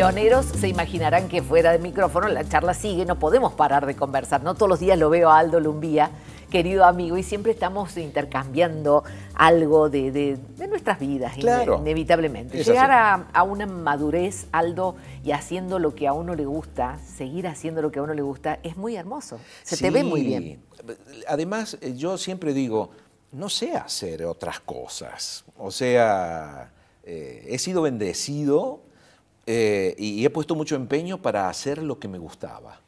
pioneros se imaginarán que fuera de micrófono la charla sigue, no podemos parar de conversar. No todos los días lo veo a Aldo Lumbía, querido amigo, y siempre estamos intercambiando algo de, nuestras vidas, inevitablemente. Llegar a, una madurez, Aldo, y haciendo lo que a uno le gusta, seguir haciendo lo que a uno le gusta, es muy hermoso. Se te ve muy bien. Además, eh, yo siempre digo, no sé hacer otras cosas. O sea, eh, he sido bendecido eh, y he puesto mucho empeño para hacer lo que me gustaba.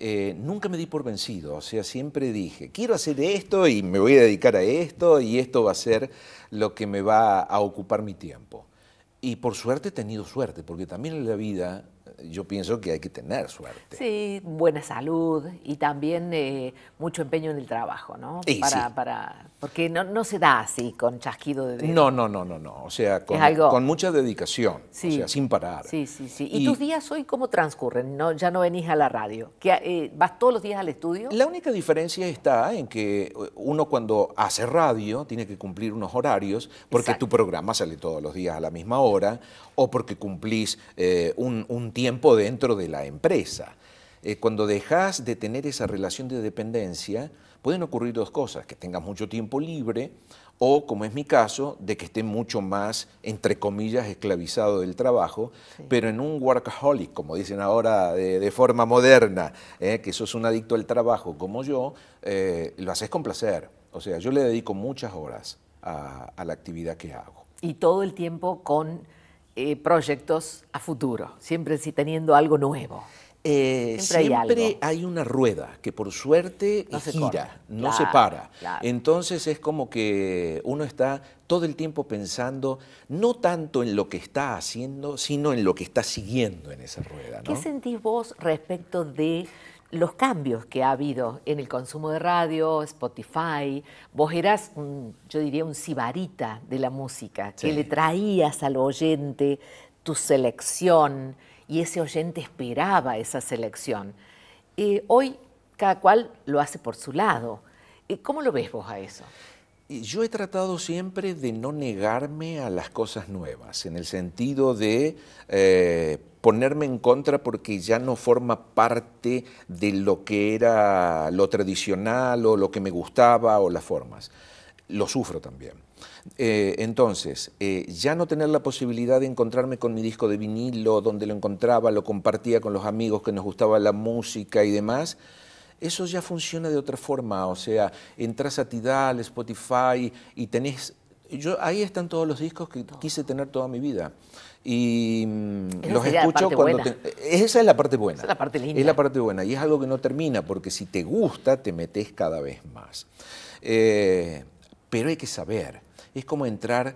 Eh, nunca me di por vencido, o sea, siempre dije, quiero hacer esto y me voy a dedicar a esto y esto va a ser lo que me va a ocupar mi tiempo. Y por suerte he tenido suerte, porque también en la vida yo pienso que hay que tener suerte. Sí, buena salud y también eh, mucho empeño en el trabajo, ¿no? para, para, porque no, se da así con chasquido de dedo. No, no, no, no, no. O sea, con, mucha dedicación, o sea, sin parar. Sí, sí, sí. ¿Y, tus días hoy cómo transcurren? No, ya no venís a la radio. Eh, ¿Vas todos los días al estudio? La única diferencia está en que eh, uno cuando hace radio tiene que cumplir unos horarios porque tu programa sale todos los días a la misma hora o porque cumplís un tiempo tiempo dentro de la empresa. Eh, cuando dejas de tener esa relación de dependencia, pueden ocurrir dos cosas, que tengas mucho tiempo libre o, como es mi caso, de que esté mucho más, entre comillas, esclavizado del trabajo, pero en un workaholic, como dicen ahora de, forma moderna, eh, que sos un adicto al trabajo como yo, eh, lo haces con placer. O sea, yo le dedico muchas horas a, a la actividad que hago. Y todo el tiempo con eh, proyectos a futuro, siempre si teniendo algo nuevo. Eh, siempre, hay, una rueda que por suerte gira, no se para. Entonces es como que uno está todo el tiempo pensando no tanto en lo que está haciendo, sino en lo que está siguiendo en esa rueda. ¿Qué sentís vos respecto de los cambios que ha habido en el consumo de radio, Spotify. Vos eras, yo diría, un sibarita de la música, que le traías al oyente tu selección y ese oyente esperaba esa selección. Eh, hoy cada cual lo hace por su lado. Eh, ¿Cómo lo ves vos a eso? yo he tratado siempre de no negarme a las cosas nuevas, en el sentido de eh, ponerme en contra porque ya no forma parte de lo que era lo tradicional o lo que me gustaba o las formas. Lo sufro también. Eh, entonces, eh, ya no tener la posibilidad de encontrarme con mi disco de vinilo, donde lo encontraba, lo compartía con los amigos que nos gustaba la música y demás, eso ya funciona de otra forma. O sea, entras a Tidal, Spotify y tenés... Yo, ahí están todos los discos que quise tener toda mi vida. Y mm, los escucho cuando... E, esa es la parte buena. es la parte linda. Es la parte buena. Y es algo que no termina, porque si te gusta, te metes cada vez más. Eh, pero hay que saber. Es como entrar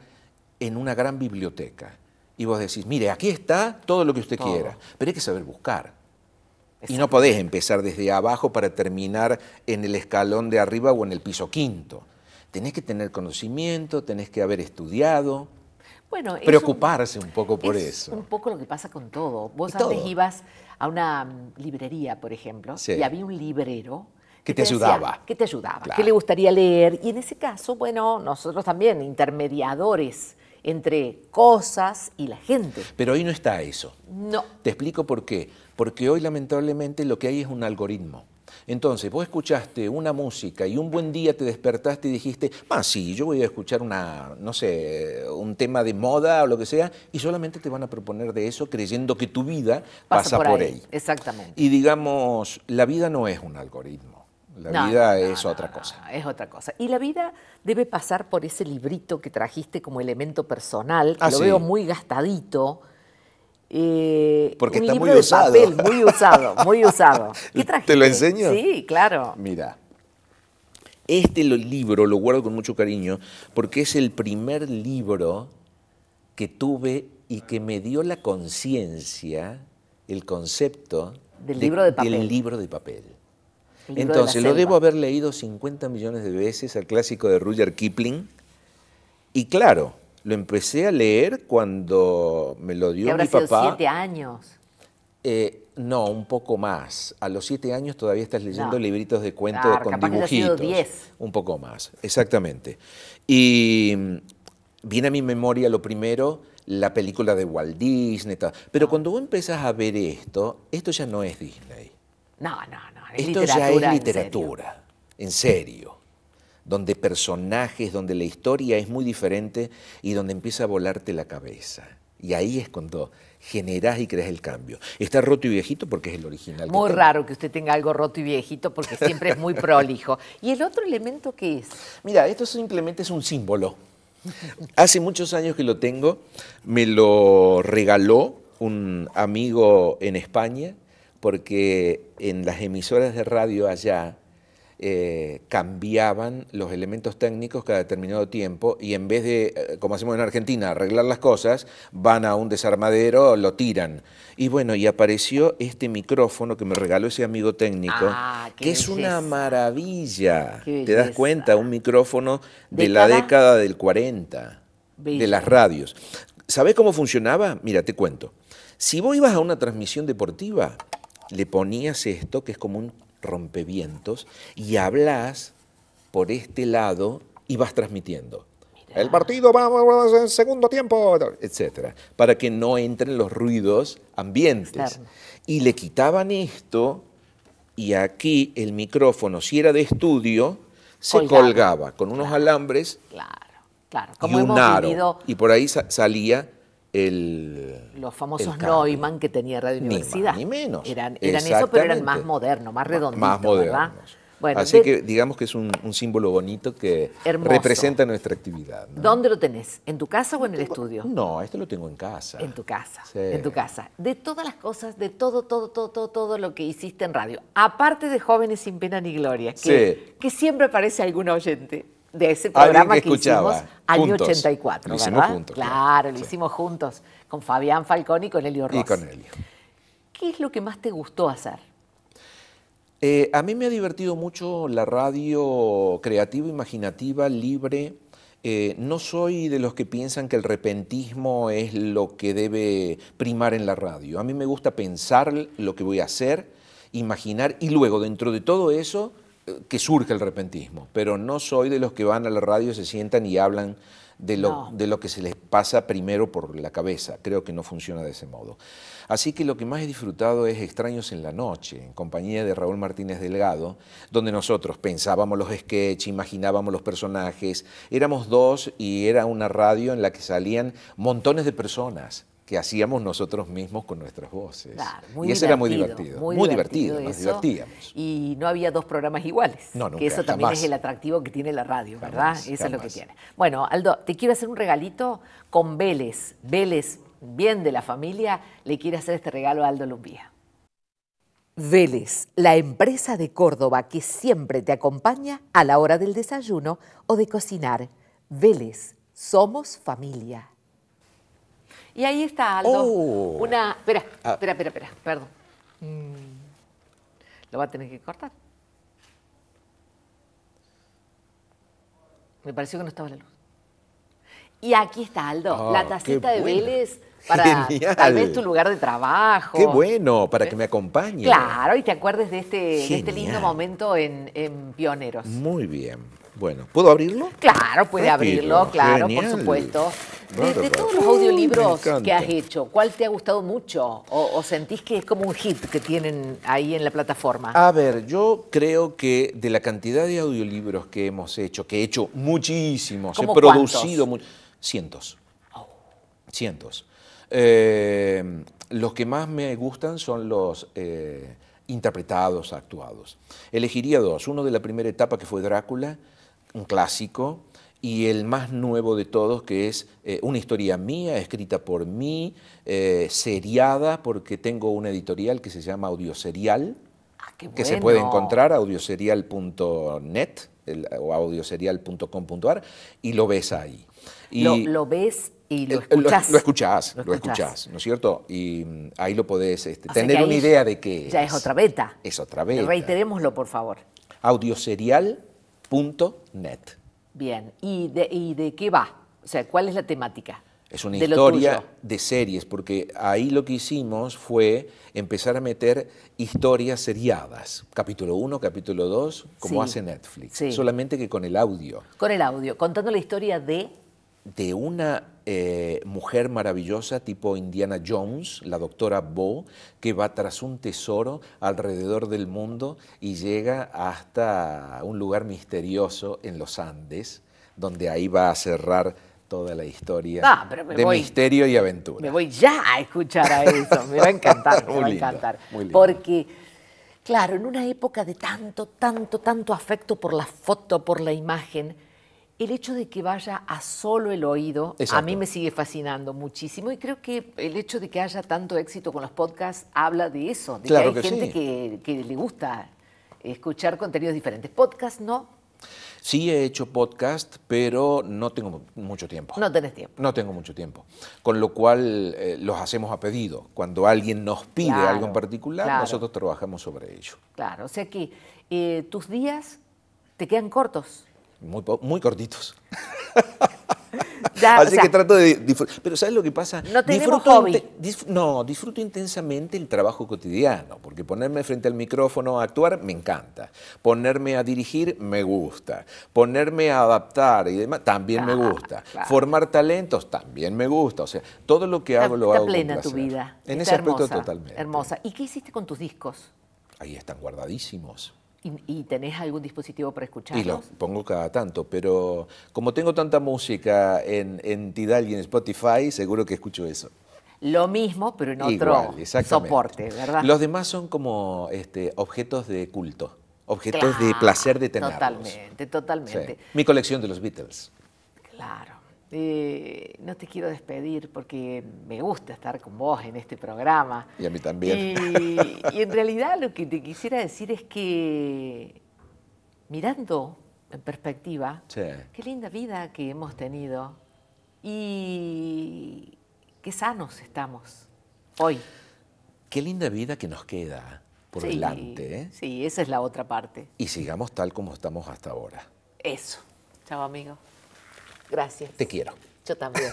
en una gran biblioteca. Y vos decís, mire, aquí está todo lo que usted quiera. Pero hay que saber buscar. Y no podés empezar desde abajo para terminar en el escalón de arriba o en el piso quinto. Tenés que tener conocimiento, tenés que haber estudiado. preocuparse un, poco por es eso. Un poco lo que pasa con todo. Vos antes ibas a una mm, librería, por ejemplo, y había un librero que, te, ayudaba. que te ayudaba, que le gustaría leer. Y en ese caso, bueno, nosotros también, intermediadores entre cosas y la gente. Pero hoy no está eso. No. Te explico por qué. Porque hoy lamentablemente lo que hay es un algoritmo. Entonces, vos escuchaste una música y un buen día te despertaste y dijiste, ah, sí, yo voy a escuchar una, no sé, un tema de moda o lo que sea, y solamente te van a proponer de eso creyendo que tu vida pasa, por, ahí. Exactamente. Y digamos, la vida no es un algoritmo. La vida es otra cosa. es otra cosa. Y la vida debe pasar por ese librito que trajiste como elemento personal, ah, lo veo muy gastadito. Eh, porque está muy usado. muy usado, muy usado. ¿Te lo enseño? Sí, claro. Mira. Este libro lo guardo con mucho cariño porque es el primer libro que tuve y que me dio la conciencia, el concepto del libro papel. Del libro de papel. Entonces, lo debo haber leído 50 millones de veces al clásico de Rudyard Kipling. Y claro, lo empecé a leer cuando me lo dio mi papá. los siete años? Eh, no, un poco más. A los siete años todavía estás leyendo libritos de cuentos con dibujitos. Un poco más, exactamente. Y mm, viene a mi memoria lo primero, la película de Walt Disney. Pero cuando vos empezás a ver esto, esto ya no es Disney. No, no, no. Esto ya es literatura, en serio. Donde personajes, donde la historia es muy diferente y donde empieza a volarte la cabeza. Y ahí es cuando generás y creas el cambio. Está roto y viejito porque es el original. Muy raro que usted tenga algo roto y viejito porque siempre es muy prolijo. ¿Y el otro elemento qué es? Mira, esto simplemente es un símbolo. Hace muchos años que lo tengo, me lo regaló un amigo en España porque en las emisoras de radio allá eh, cambiaban los elementos técnicos cada determinado tiempo y en vez de, eh, como hacemos en Argentina, arreglar las cosas, van a un desarmadero, lo tiran. Y bueno, y apareció este micrófono que me regaló ese amigo técnico, ah, que es una maravilla. ¿Te das cuenta? Un micrófono de, la década del 40, de las radios. ¿Sabés cómo funcionaba? Mira, te cuento. Si vos ibas a una transmisión deportiva, le ponías esto, que es como un rompevientos, y hablas por este lado y vas transmitiendo. El partido va, en segundo tiempo, etcétera, para que no entren los ruidos ambientes. Y le quitaban esto y aquí el micrófono, si era de estudio, se colgaba, con unos alambres claro, claro. Como y un hemos y por ahí salía el, los famosos Neumann que tenía Radio Universidad. Ni, menos. Eran, eran eso, pero eran más modernos, más redonditos, más Así que digamos que es un, símbolo bonito que representa nuestra actividad. ¿Dónde lo tenés? ¿En tu casa o en el estudio? No, esto lo tengo en casa. En tu casa, en tu casa. De todas las cosas, de todo, todo, todo, todo, todo lo que hiciste en radio, aparte de Jóvenes sin pena ni gloria, que, que siempre aparece algún oyente de ese programa que, año 84, lo hicimos Juntos, claro, lo hicimos juntos con Fabián Falcón y con Elio Ross. Y con Elio. ¿Qué es lo que más te gustó hacer? Eh, a mí me ha divertido mucho la radio creativa, imaginativa, libre. Eh, no soy de los que piensan que el repentismo es lo que debe primar en la radio. A mí me gusta pensar lo que voy a hacer, imaginar y luego dentro de todo eso que surge el repentismo, pero no soy de los que van a la radio, se sientan y hablan de lo, de lo que se les pasa primero por la cabeza. Creo que no funciona de ese modo. Así que lo que más he disfrutado es Extraños en la Noche, en compañía de Raúl Martínez Delgado, donde nosotros pensábamos los sketches, imaginábamos los personajes. Éramos dos y era una radio en la que salían montones de personas que hacíamos nosotros mismos con nuestras voces. y eso era muy divertido. Muy, divertido, nos divertíamos. Y no había dos programas iguales. No, que eso también es el atractivo que tiene la radio, ¿verdad? Eso es lo que tiene. Bueno, Aldo, te quiero hacer un regalito con Vélez. Vélez, bien de la familia, le quiere hacer este regalo a Aldo Lumbía. Vélez, la empresa de Córdoba que siempre te acompaña a la hora del desayuno o de cocinar. Vélez, somos familia. Y ahí está Aldo. Oh. Una. Ah. Espera, espera, espera, perdón. Mm. Lo va a tener que cortar. Me pareció que no estaba la luz. Y aquí está Aldo, ah, la tacita de Vélez para tal vez tu lugar de trabajo. Qué bueno, para que ¿Eh? me acompañe. Claro, y te acuerdes de este, este lindo momento en Pioneros. Muy bien. Bueno, ¿puedo abrirlo? Claro, puede abrirlo, claro, por supuesto. De, todos los audiolibros que has hecho, ¿cuál te ha gustado mucho? O, sentís que es como un hit que tienen ahí en la plataforma? A ver, yo creo que de la cantidad de audiolibros que hemos hecho, que he hecho muchísimos, he producido cientos. Oh. Cientos. Eh, los que más me gustan son los eh, interpretados, actuados. Elegiría dos. Uno de la primera etapa que fue Drácula un clásico, y el más nuevo de todos, que es eh, una historia mía, escrita por mí, eh, seriada, porque tengo una editorial que se llama Audioserial, ah, que se puede encontrar, audioserial.net o audioserial.com.ar, y lo ves ahí. Y, lo, ves y lo eh, escuchás. Lo, escuchas lo, escuchás, ¿no es cierto? Y mm, ahí lo podés este, tener una idea de que ya es. otra beta. Es otra beta. Reiterémoslo, por favor. Audioserial net Bien, ¿Y de, de qué va? O sea, ¿cuál es la temática? Es una historia de series, porque ahí lo que hicimos fue empezar a meter historias seriadas, capítulo 1, capítulo 2, como hace Netflix, solamente que con el audio. Con el audio, contando la historia de de una eh, mujer maravillosa tipo Indiana Jones, la doctora Bo, que va tras un tesoro alrededor del mundo y llega hasta un lugar misterioso en los Andes, donde ahí va a cerrar toda la historia ah, de misterio y aventura. Me voy ya a escuchar a eso, me va a encantar, me va a encantar. Porque, claro, en una época de tanto, tanto, tanto afecto por la foto, por la imagen, el hecho de que vaya a solo el oído a mí me sigue fascinando muchísimo y creo que el hecho de que haya tanto éxito con los podcasts habla de eso, de que hay gente que, le gusta escuchar contenidos diferentes. Podcast no. Sí he hecho podcast, pero no tengo mucho tiempo. No tenés tiempo. No tengo mucho tiempo. Con lo cual eh, los hacemos a pedido. Cuando alguien nos pide algo en particular, nosotros trabajamos sobre ello. Claro, o sea que eh, tus días te quedan cortos muy, cortitos. Así que trato de disfrutar. Pero ¿sabes lo que pasa? No disfruto no, disfruto intensamente el trabajo cotidiano, porque ponerme frente al micrófono a actuar me encanta. Ponerme a dirigir me gusta. Ponerme a adaptar y demás también me gusta. Formar talentos también me gusta. O sea, todo lo que hago lo hago. plena tu vida. En ese aspecto totalmente. Hermosa. ¿Y qué hiciste con tus discos? Ahí están guardadísimos ¿Y, tenés algún dispositivo para escuchar Y lo pongo cada tanto, pero como tengo tanta música en, en Tidal y en Spotify, seguro que escucho eso. Lo mismo, pero en otro soporte, ¿verdad? Los demás son como este, objetos de culto, objetos de placer de tenerlos. Totalmente, totalmente. Mi colección de los Beatles. Claro. Eh, no te quiero despedir porque me gusta estar con vos en este programa. Y a mí también. Eh, y, en realidad lo que te quisiera decir es que mirando en perspectiva, qué linda vida que hemos tenido y qué sanos estamos hoy. Qué linda vida que nos queda por delante. ¿eh? Sí, esa es la otra parte. Y sigamos tal como estamos hasta ahora. Eso. Chao, amigo. Gracias. Te quiero. Yo también.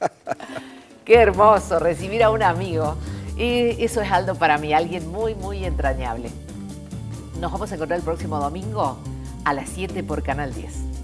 Qué hermoso recibir a un amigo. Y eso es Aldo para mí, alguien muy, muy entrañable. Nos vamos a encontrar el próximo domingo a las 7 por Canal 10.